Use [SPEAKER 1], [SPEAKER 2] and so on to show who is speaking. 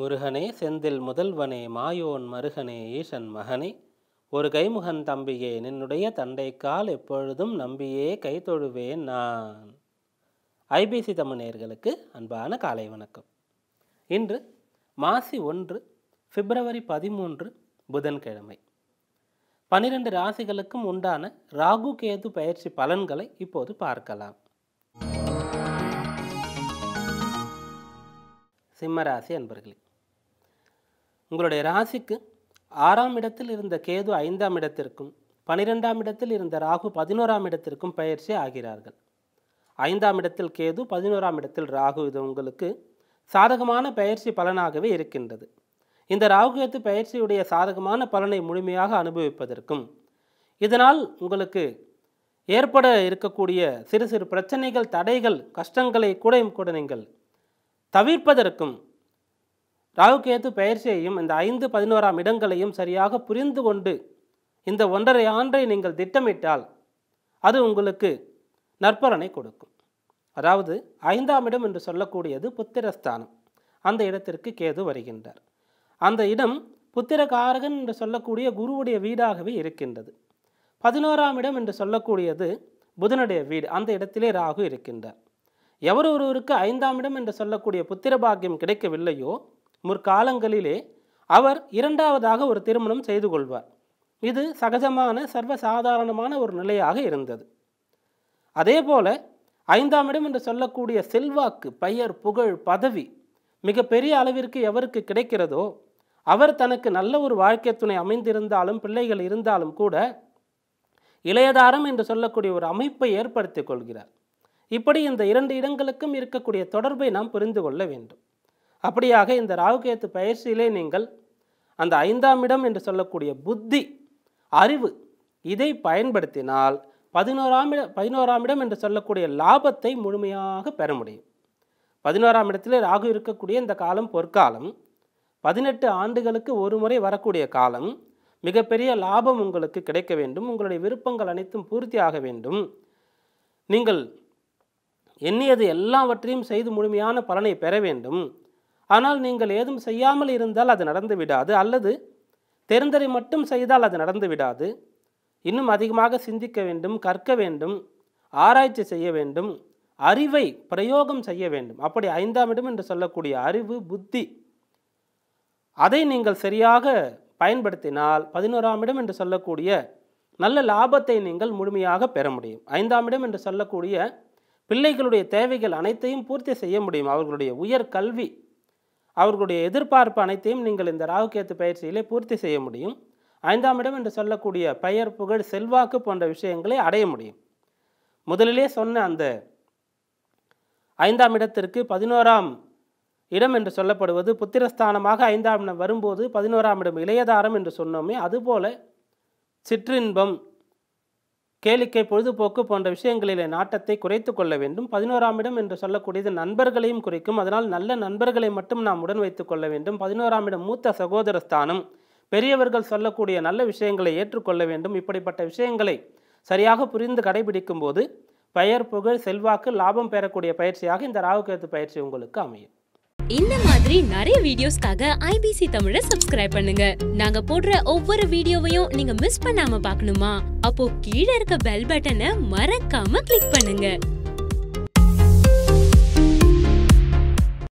[SPEAKER 1] முருகனே செந்தில் முதல்வனே மாயோன் மருகனே ஈசன் மகனே ஒரு கைமுகன் தம்பியே நின்னுடைய தண்டைக்கால் எப்பொழுதும் நம்பியே கைத்தொழுவேன் நான் ஐபிசி தமிழ் அன்பான காலை வணக்கம் இன்று மாசி ஒன்று பிப்ரவரி பதிமூன்று புதன்கிழமை பனிரெண்டு ராசிகளுக்கும் உண்டான ராகு கேது பயிற்சி பலன்களை இப்போது பார்க்கலாம் சிம்மராசி அன்பர்களே உங்களுடைய ராசிக்கு ஆறாம் இடத்தில் இருந்த கேது ஐந்தாம் இடத்திற்கும் பனிரெண்டாம் இடத்தில் இருந்த ராகு பதினோராம் இடத்திற்கும் பயிற்சி ஆகிறார்கள் ஐந்தாம் இடத்தில் கேது பதினோராம் இடத்தில் ராகு இது உங்களுக்கு சாதகமான பயிற்சி பலனாகவே இருக்கின்றது இந்த ராகுகேத்து பயிற்சியுடைய சாதகமான பலனை முழுமையாக அனுபவிப்பதற்கும் இதனால் உங்களுக்கு ஏற்பட இருக்கக்கூடிய சிறு சிறு பிரச்சனைகள் தடைகள் கஷ்டங்களை கூட கூட நீங்கள் தவிர்ப்பதற்கும் ராகு கேது பயிற்சியையும் இந்த ஐந்து பதினோராம் இடங்களையும் சரியாக புரிந்து கொண்டு இந்த ஒன்றரை ஆண்டை நீங்கள் திட்டமிட்டால் அது உங்களுக்கு நற்பலனை கொடுக்கும் அதாவது ஐந்தாம் இடம் என்று சொல்லக்கூடியது புத்திரஸ்தானம் அந்த இடத்திற்கு கேது வருகின்றார் அந்த இடம் புத்திரகாரகன் என்று சொல்லக்கூடிய குருவுடைய வீடாகவே இருக்கின்றது பதினோராம் இடம் என்று சொல்லக்கூடியது புதனுடைய வீடு அந்த இடத்திலே ராகு இருக்கின்றார் எவர் ஒருவருக்கு ஐந்தாம் இடம் என்று சொல்லக்கூடிய புத்திர பாக்கியம் கிடைக்கவில்லையோ முற்காலங்களிலே அவர் இரண்டாவதாக ஒரு திருமணம் செய்து கொள்வார் இது சகஜமான சர்வசாதாரணமான ஒரு நிலையாக இருந்தது அதே போல ஐந்தாம் இடம் என்று சொல்லக்கூடிய செல்வாக்கு பெயர் புகழ் பதவி மிகப்பெரிய அளவிற்கு எவருக்கு கிடைக்கிறதோ அவர் தனக்கு நல்ல ஒரு வாழ்க்கை துணை அமைந்திருந்தாலும் பிள்ளைகள் இருந்தாலும் கூட இளையதாரம் என்று சொல்லக்கூடிய ஒரு அமைப்பை ஏற்படுத்தி கொள்கிறார் இப்படி இந்த இரண்டு இடங்களுக்கும் இருக்கக்கூடிய தொடர்பை நாம் புரிந்து கொள்ள வேண்டும் அப்படியாக இந்த ராகுகேத்து பயிற்சியிலே நீங்கள் அந்த ஐந்தாம் இடம் என்று சொல்லக்கூடிய புத்தி அறிவு இதை பயன்படுத்தினால் பதினோராம் இட பதினோராம் இடம் என்று சொல்லக்கூடிய லாபத்தை முழுமையாக பெற முடியும் பதினோராம் இடத்திலே ராகு இருக்கக்கூடிய இந்த காலம் பொற்காலம் பதினெட்டு ஆண்டுகளுக்கு ஒரு முறை வரக்கூடிய காலம் மிகப்பெரிய லாபம் உங்களுக்கு கிடைக்க வேண்டும் உங்களுடைய விருப்பங்கள் அனைத்தும் பூர்த்தியாக வேண்டும் நீங்கள் எண்ணியது எல்லாவற்றையும் செய்து முழுமையான பலனை பெற வேண்டும் ஆனால் நீங்கள் ஏதும் செய்யாமல் இருந்தால் அது நடந்து விடாது அல்லது தெரிந்ததை மட்டும் செய்தால் அது நடந்து விடாது இன்னும் அதிகமாக சிந்திக்க வேண்டும் கற்க வேண்டும் ஆராய்ச்சி செய்ய வேண்டும் அறிவை பிரயோகம் செய்ய வேண்டும் அப்படி ஐந்தாம் இடம் என்று சொல்லக்கூடிய அறிவு புத்தி அதை நீங்கள் சரியாக பயன்படுத்தினால் பதினோராம் இடம் என்று சொல்லக்கூடிய நல்ல லாபத்தை நீங்கள் முழுமையாக பெற முடியும் ஐந்தாம் இடம் என்று சொல்லக்கூடிய பிள்ளைகளுடைய தேவைகள் அனைத்தையும் பூர்த்தி செய்ய முடியும் அவர்களுடைய உயர் கல்வி அவர்களுடைய எதிர்பார்ப்பு அனைத்தையும் நீங்கள் இந்த ராகுகேத்து பயிற்சியிலே பூர்த்தி செய்ய முடியும் ஐந்தாம் இடம் என்று சொல்லக்கூடிய பெயர் புகழ் செல்வாக்கு போன்ற விஷயங்களை அடைய முடியும் முதலிலே சொன்ன அந்த ஐந்தாம் இடத்திற்கு பதினோராம் இடம் என்று சொல்லப்படுவது புத்திரஸ்தானமாக ஐந்தாம் இடம் வரும்போது பதினோராம் இடம் இளையதாரம் என்று சொன்னோமே அதுபோல சிற்றின்பம் கேளிக்கை பொழுதுபோக்கு போன்ற விஷயங்களிலே நாட்டத்தை குறைத்து கொள்ள வேண்டும் பதினோராம் இடம் என்று சொல்லக்கூடியது நண்பர்களையும் குறிக்கும் அதனால் நல்ல நண்பர்களை மட்டும் நாம் உடன் வைத்துக் கொள்ள வேண்டும் பதினோராம் இடம் மூத்த சகோதர ஸ்தானம் பெரியவர்கள் சொல்லக்கூடிய நல்ல விஷயங்களை ஏற்றுக்கொள்ள வேண்டும் இப்படிப்பட்ட விஷயங்களை சரியாக புரிந்து கடைபிடிக்கும் போது பெயர் புகழ் செல்வாக்கு லாபம் பெறக்கூடிய பயிற்சியாக இந்த ராகுகேத்து பயிற்சி உங்களுக்கு அமையும் இந்த மாதிரி நிறைய வீடியோஸ்க்காக ஐபிசி தமிழ சப்ஸ்கிரைப் பண்ணுங்க நாங்க போடுற ஒவ்வொரு வீடியோவையும் நீங்க மிஸ் பண்ணாம பார்க்கணுமா அப்போ கீழே இருக்க பெல் பட்டனை மறக்காம கிளிக் பண்ணுங்க